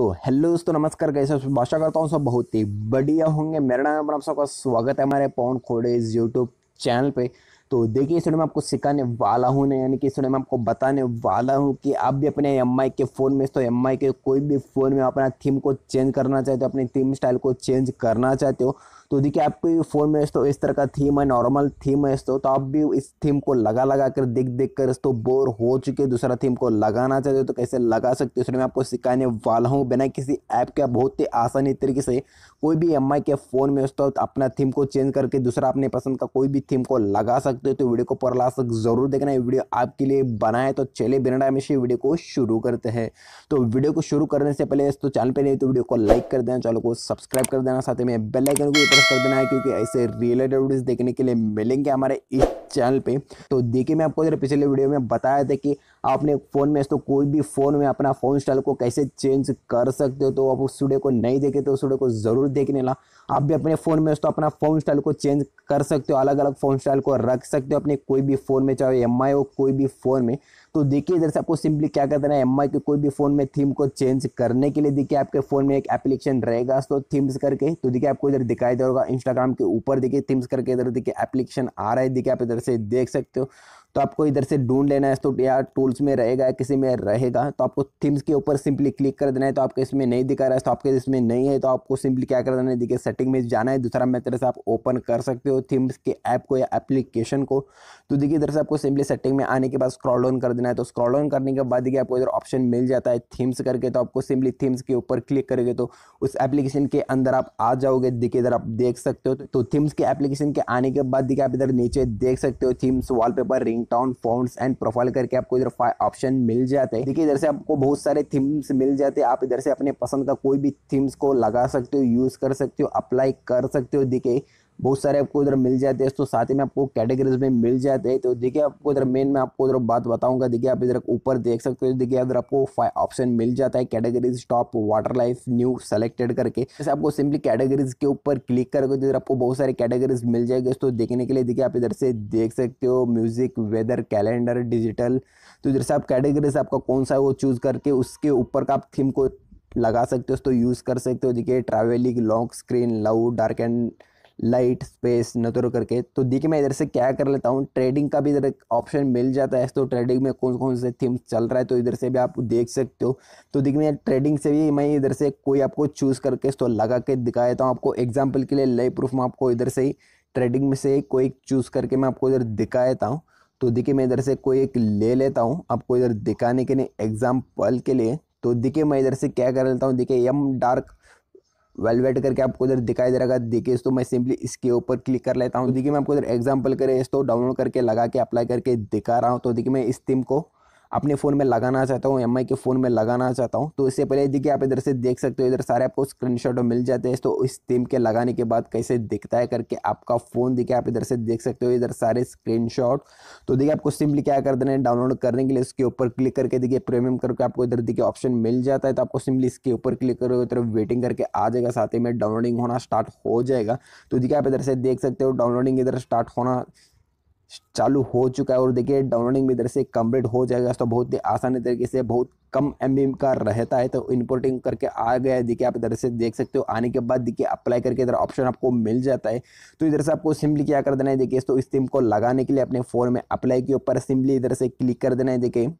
दोस्तों हेलो दोस्तों नमस्कार कैसे सब आशा करता हूँ सब बहुत ही बढ़िया होंगे मेरा नाम आप सबका स्वागत है हमारे पवन खोड़ेज यूट्यूब चैनल पे तो देखिए इस वीडियो में आपको सिखाने वाला हूँ ना यानी कि इस वीडियो में आपको बताने वाला हूँ कि आप भी अपने एम के फ़ोन में तो एम के कोई भी फ़ोन में अपना थीम को चेंज करना चाहते हो अपनी थीम स्टाइल को चेंज करना चाहते हो तो देखिए आपके फ़ोन में तो इस तरह का थीम है नॉर्मल थीम है तो, तो आप भी इस थीम को लगा लगा कर देख देख कर तो बोर हो चुके दूसरा थीम को लगाना चाहते हो तो कैसे लगा सकते हो इसलिए मैं आपको सिखाने वाला हूँ बिना किसी ऐप के बहुत ही आसानी तरीके से कोई भी एम के फ़ोन में तो अपना थीम को चेंज करके दूसरा अपने पसंद का कोई भी थीम को लगा सकते हो तो वीडियो को पर लास्ट ज़रूर देखना है वीडियो आपके लिए बना है तो चले बिना टाइम से वीडियो को शुरू करते हैं तो वीडियो को शुरू करने से पहले तो चैनल पर नहीं तो वीडियो को लाइक कर देना चैनल को सब्सक्राइब कर देना साथ में बेलाइकन को सब्सक्राइब कर देना है क्योंकि ऐसे रिलेटेड वीडियोस देखने के लिए मिलेंगे हमारे इस चैनल पे तो देखिए मैं आपको जरा पिछले वीडियो में बताया था कि आपने फ़ोन में तो कोई भी फ़ोन में अपना फ़ोन स्टाइल को कैसे चेंज कर सकते हो तो आप उस वीडियो को नहीं देखे तो उस वीडियो को ज़रूर देखने ला आप भी अपने फ़ोन में तो अपना फ़ोन स्टाइल को चेंज कर सकते हो अलग अलग फ़ोन स्टाइल को रख सकते हो अपने कोई भी फ़ोन में चाहे एम हो कोई भी फ़ोन में तो देखिए इधर से आपको सिंपली क्या करना है एम के कोई भी फ़ोन में थीम को चेंज करने के लिए देखिए आपके फ़ोन में एक एप्लीकेशन रहेगा तो थीम्स करके तो देखिए आपको इधर दिखाई दे होगा इंस्टाग्राम के ऊपर देखिए थीम्स करके इधर देखिए एप्लीकेशन आ रहा है देखिए आप इधर से देख सकते हो तो आपको इधर से ढूंढ लेना है तो या टूल्स में रहेगा या किसी में रहेगा तो आपको थीम्स के ऊपर सिंपली क्लिक कर देना है तो आपके इसमें नहीं दिखा रहा है तो आपके इसमें नहीं है तो आपको सिंपली क्या कर देना है देखिए सेटिंग में जाना है दूसरा मेथड से आप ओपन कर सकते हो थीम्स के ऐप को या एप्लीकेशन को तो देखिए इधर से आपको सिंपली सेटिंग में आने के बाद स्क्रॉल ऑन कर देना है तो स्क्रॉल ऑन करने के बाद देखिए आपको इधर ऑप्शन मिल जाता है थीम्स करके तो आपको सिंपली थीम्स के ऊपर क्लिक करेंगे तो उस एप्लीकेशन के अंदर आप आ जाओगे देखिए इधर आप देख सकते हो तो थीम्स के एप्लीकेशन के आने के बाद देखिए आप इधर नीचे देख सकते हो themes wallpaper ringtone fonts and profile करके आपको इधर फाइव ऑप्शन मिल जाते हैं देखिए इधर से आपको बहुत सारे थीम्स मिल जाते हैं आप इधर से अपने पसंद का कोई भी थीम्स को लगा सकते हो यूज कर सकते हो अप्लाई कर सकते हो देखिए बहुत सारे आपको इधर मिल जाते हैं तो साथ ही में आपको कैटेगरीज में मिल जाते हैं तो देखिए आपको इधर मेन में आपको इधर बात बताऊंगा देखिए आप इधर ऊपर देख सकते हो देखिए इधर आपको फाइव ऑप्शन मिल जाता है categories top water life new selected करके जैसे आपको सिंपली कैटेगरीज के ऊपर क्लिक करके तो इधर आपको बहुत सारे कैटेगरीज मिल जाएगी तो देखने के लिए देखिए आप इधर से देख सकते हो म्यूजिक वेदर कैलेंडर डिजिटल तो इधर से आप कैटेगरीज आपका कौन सा है वो चूज़ करके उसके ऊपर का आप थीम को लगा सकते हो तो यूज़ कर सकते हो देखिए travelling long screen love dark and light space nature तो करके तो देखिए मैं इधर से क्या कर लेता हूँ ट्रेडिंग का भी इधर एक ऑप्शन मिल जाता है तो ट्रेडिंग में कौन कौन से थीम्स चल रहा है तो इधर से भी आप देख सकते हो तो देखिए मैं ट्रेडिंग से भी मैं इधर से कोई आपको चूज़ करके तो लगा के दिखा देता हूँ आपको एग्जाम्पल के लिए लाइव प्रूफ में आपको इधर से ही ट्रेडिंग में से कोई चूज़ करके मैं आपको इधर दिखा देता हूँ तो देखिए मैं इधर से कोई एक ले लेता हूँ आपको इधर दिखाने के लिए एग्जाम्पल के लिए तो देखिए मैं इधर से क्या कर लेता हूँ देखिए एम डार्क वेलवेट करके आपको उधर दिखाई दे रहा है देखिए तो मैं सिंपली इसके ऊपर क्लिक कर लेता हूँ देखिए मैं आपको इधर एग्जाम्पल करें इसको डाउनलोड करके लगा के अप्लाई करके दिखा रहा हूँ तो देखिए मैं इस थीम को अपने फ़ोन में लगाना चाहता हूँ एम के फ़ोन में लगाना चाहता हूँ तो इससे पहले देखिए आप इधर से देख सकते हो इधर सारे आपको स्क्रीन मिल जाते हैं तो इस थीम के लगाने के बाद कैसे दिखता है करके आपका फ़ोन देखिए आप इधर से देख सकते हो इधर सारे स्क्रीन तो देखिए आपको सिंपली क्या कर देना है डाउनलोड करने के लिए इसके ऊपर क्लिक करके देखिए प्रीमियम करके आपको इधर देखिए ऑप्शन मिल जाता है तो आपको सिंपली इसके ऊपर क्लिक करोगे इधर वेटिंग करके आ जाएगा साथ ही में डाउनलोडिंग होना स्टार्ट हो जाएगा तो देखिए आप इधर से देख सकते हो डाउनलोडिंग इधर स्टार्ट होना चालू हो चुका है और देखिए डाउनलोडिंग भी इधर से कंप्लीट हो जाएगा तो बहुत ही आसानी तरीके से बहुत कम एम का रहता है तो इंपोर्टिंग करके आ गया है देखिए आप इधर से देख सकते हो आने के बाद देखिए अप्लाई करके इधर ऑप्शन आपको मिल जाता है तो इधर से आपको सिंपली क्या कर देना है देखिए तो इस सिम को लगाने के लिए अपने फ़ोन में अप्लाई के ऊपर सिंपली इधर से क्लिक कर देना है देखिए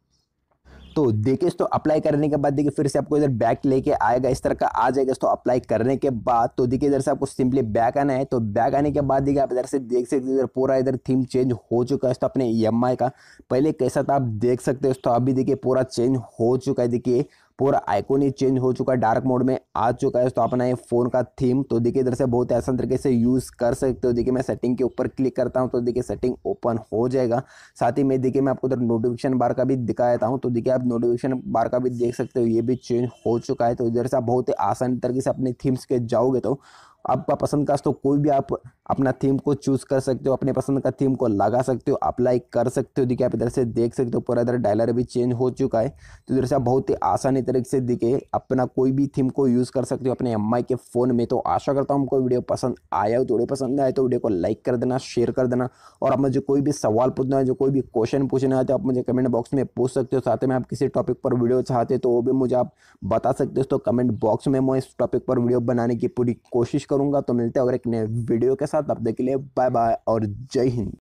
तो देखिए तो अप्लाई करने के बाद देखिए फिर से आपको इधर बैक लेके आएगा इस तरह का आ जाएगा तो अप्लाई करने के बाद तो देखिए इधर से आपको सिंपली बैक आना है तो बैक आने के बाद देखिए आप इधर से देख सकते इधर पूरा इधर थीम चेंज हो चुका है तो अपने ई e का पहले कैसा था आप देख सकते हो तो अभी देखिए पूरा चेंज हो चुका है देखिए पूरा आइकोन ही चेंज हो चुका है डार्क मोड में आ चुका है तो अपना ये फ़ोन का थीम तो देखिए इधर से बहुत आसान तरीके से यूज़ कर सकते हो देखिए मैं सेटिंग के ऊपर क्लिक करता हूँ तो देखिए सेटिंग ओपन हो जाएगा साथ ही में देखिए मैं आपको उधर नोटिफिकेशन बार का भी दिखा देता हूँ तो देखिए आप नोटिफिकेशन बार का भी देख सकते हो ये भी चेंज हो चुका है तो इधर से आप बहुत ही आसान तरीके से अपने थीम्स के जाओगे तो आपका पसंद का तो कोई भी आप अपना थीम को चूज कर सकते हो अपने पसंद का थीम को लगा सकते हो अप्लाई कर सकते हो देखिए आप इधर से देख सकते हो पूरा इधर डायलर भी चेंज हो चुका है तो इधर से आप बहुत ही आसानी तरीके से दिखे अपना कोई भी थीम को यूज़ कर सकते हो अपने एम के फ़ोन में तो आशा करता हूँ हमको वीडियो पसंद आया हो तो वीडियो पसंद आए तो वीडियो को लाइक कर देना शेयर कर देना और आप मुझे कोई भी सवाल पूछना है जो कोई भी क्वेश्चन पूछना है तो आप मुझे कमेंट बॉक्स में पूछ सकते हो साथ में आप किसी टॉपिक पर वीडियो चाहते हो तो वो भी मुझे आप बता सकते हो तो कमेंट बॉक्स में मैं इस टॉपिक पर वीडियो बनाने की पूरी कोशिश करूंगा तो मिलते हैं और एक नए वीडियो के साथ तब देख लिए बाय बाय और जय हिंद